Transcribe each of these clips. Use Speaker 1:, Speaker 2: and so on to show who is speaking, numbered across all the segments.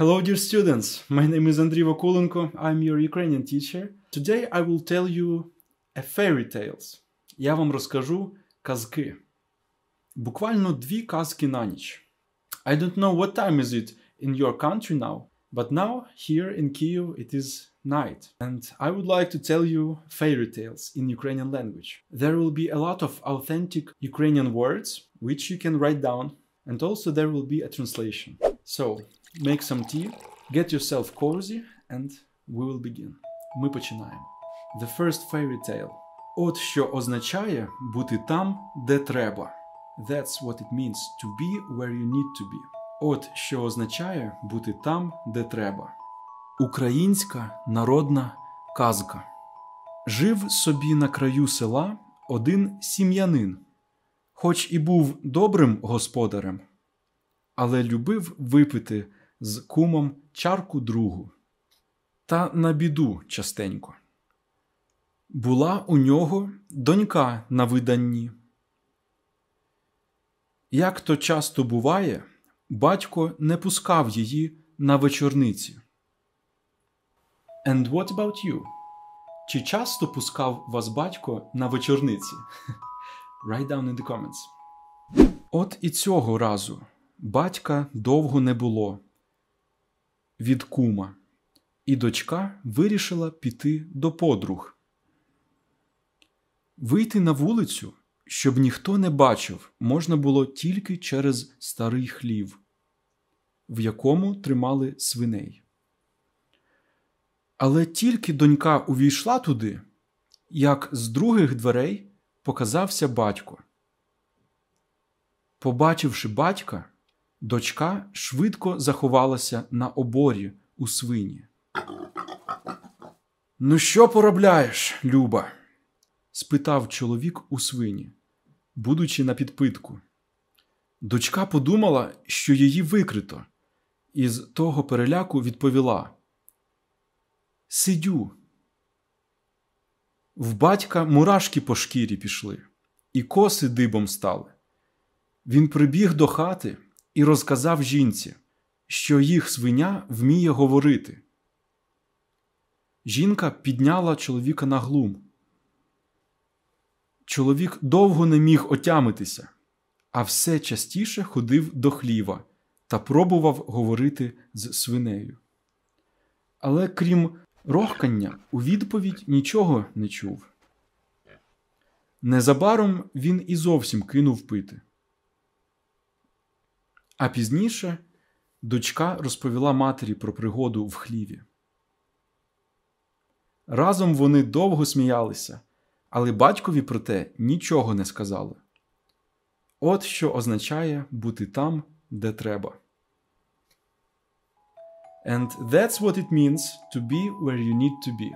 Speaker 1: Hello dear students, my name is Andriy Vakulenko, I'm your Ukrainian teacher. Today I will tell you a fairy tales. Я вам розкажу казки. Буквально дві казки на ніч. I don't know what time is it in your country now, but now here in Kiev it is night. And I would like to tell you fairy tales in Ukrainian language. There will be a lot of authentic Ukrainian words which you can write down, and also there will be a translation. So, make some tea, get yourself cozy, and we will begin. Ми починаємо. The first fairy tale. От що означає бути там, де треба. That's what it means to be where you need to be. От що означає бути там, де треба. Українська народна казка. Жив собі на краю села один сім'янин. Хоч і був добрим господарем, але любив випити з кумом чарку другу. Та на біду частенько. Була у нього донька на виданні. Як то часто буває, батько не пускав її на вечорниці. And what about you? Чи часто пускав вас батько на вечорниці? Write down in the comments. От і цього разу Батька довго не було від кума, і дочка вирішила піти до подруг. Вийти на вулицю, щоб ніхто не бачив, можна було тільки через старий хлів, в якому тримали свиней. Але тільки донька увійшла туди, як з других дверей показався батько. Побачивши батька, Дочка швидко заховалася на оборі у свині. Ну, що поробляєш, Люба? спитав чоловік у свині, будучи на підпитку. Дочка подумала, що її викрито, і з того переляку відповіла: Сидю. В батька мурашки по шкірі пішли, і коси дибом стали. Він прибіг до хати і розказав жінці, що їх свиня вміє говорити. Жінка підняла чоловіка на глум. Чоловік довго не міг отямитися, а все частіше ходив до хліва та пробував говорити з свинею. Але крім рохкання, у відповідь нічого не чув. Незабаром він і зовсім кинув пити. А пізніше дочка розповіла матері про пригоду в хліві. Разом вони довго сміялися, але батькові про те нічого не сказали. От що означає бути там, де треба. And that's what it means to be where you need to be.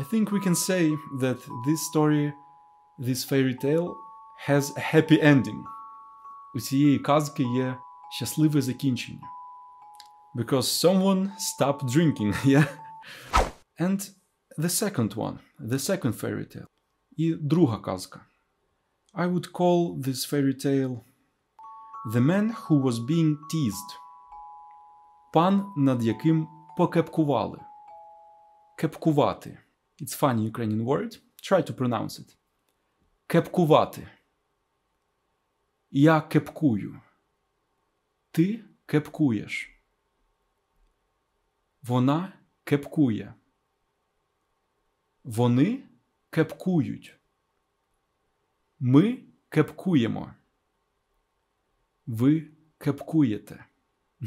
Speaker 1: I think we can say that this story, this fairy tale, has a happy ending у цієї казки є щасливе закінчення. Because someone stopped drinking, yeah? And the second one, the second fairy tale. І друга казка. I would call this fairy tale The Man Who Was Being Teased. Пан, над яким покепкували. Кепкувати. It's funny Ukrainian word. Try to pronounce it. Кепкувати. Я кепкую. Ти кепкуєш. Вона кепкує. Вони кепкують. Ми кепкуємо. Ви кепкуєте.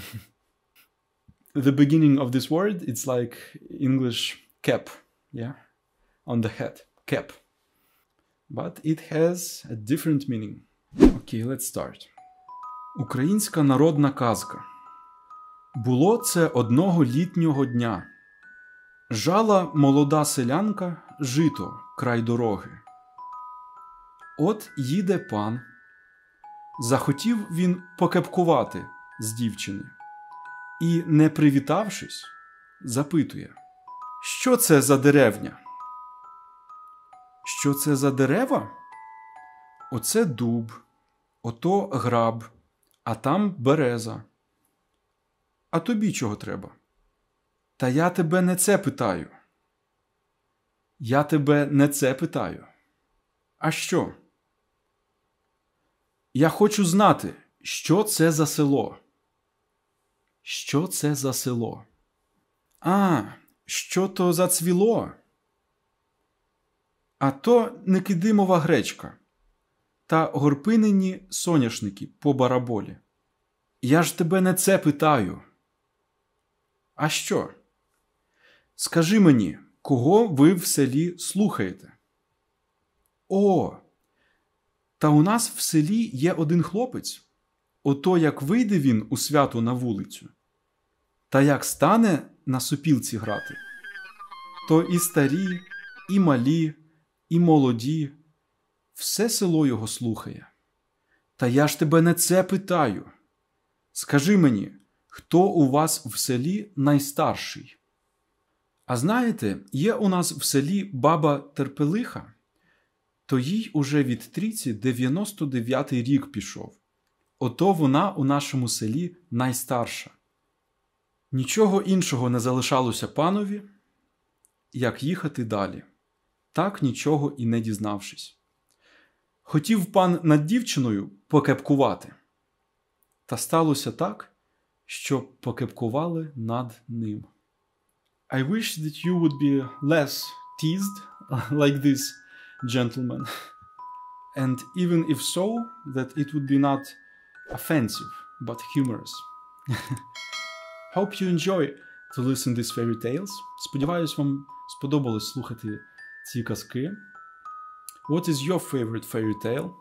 Speaker 1: the beginning of this word, it's like English cap, yeah, on the head, cap. But it has a different meaning. Окей, okay, let's start. Українська народна казка. Було це одного літнього дня. Жала молода селянка, жито край дороги. От їде пан. Захотів він покепкувати з дівчини. І, не привітавшись, запитує: Що це за деревня? Що це за дерева? Оце дуб, ото граб, а там береза. А тобі чого треба? Та я тебе не це питаю. Я тебе не це питаю. А що? Я хочу знати, що це за село? Що це за село? А, що то зацвіло? А то Никидимова гречка та горпинені соняшники по бараболі. Я ж тебе не це питаю. А що? Скажи мені, кого ви в селі слухаєте? О, та у нас в селі є один хлопець. Ото як вийде він у свято на вулицю, та як стане на сопілці грати, то і старі, і малі, і молоді. Все село його слухає. Та я ж тебе не це питаю. Скажи мені, хто у вас в селі найстарший? А знаєте, є у нас в селі баба Терпелиха, то їй уже від трійці 99-й рік пішов. Ото вона у нашому селі найстарша. Нічого іншого не залишалося панові, як їхати далі, так нічого і не дізнавшись. Хотів пан над дівчиною покепкувати. Та сталося так, що покепкували над ним. I wish that you would be less teased like this, gentleman. And even if so, that it would be not offensive, but humorous. Hope you enjoy to listen these fairy tales. Сподіваюсь, вам сподобалось слухати ці казки. What is your favorite fairy tale?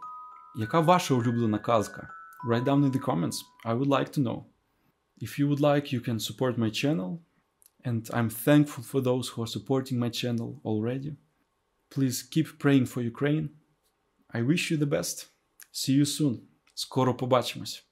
Speaker 1: Яка ваша улюблена казка? Write down in the comments. I would like to know. If you would like, you can support my channel. And I'm thankful for those who are supporting my channel already. Please keep praying for Ukraine. I wish you the best. See you soon. Скоро побачимось.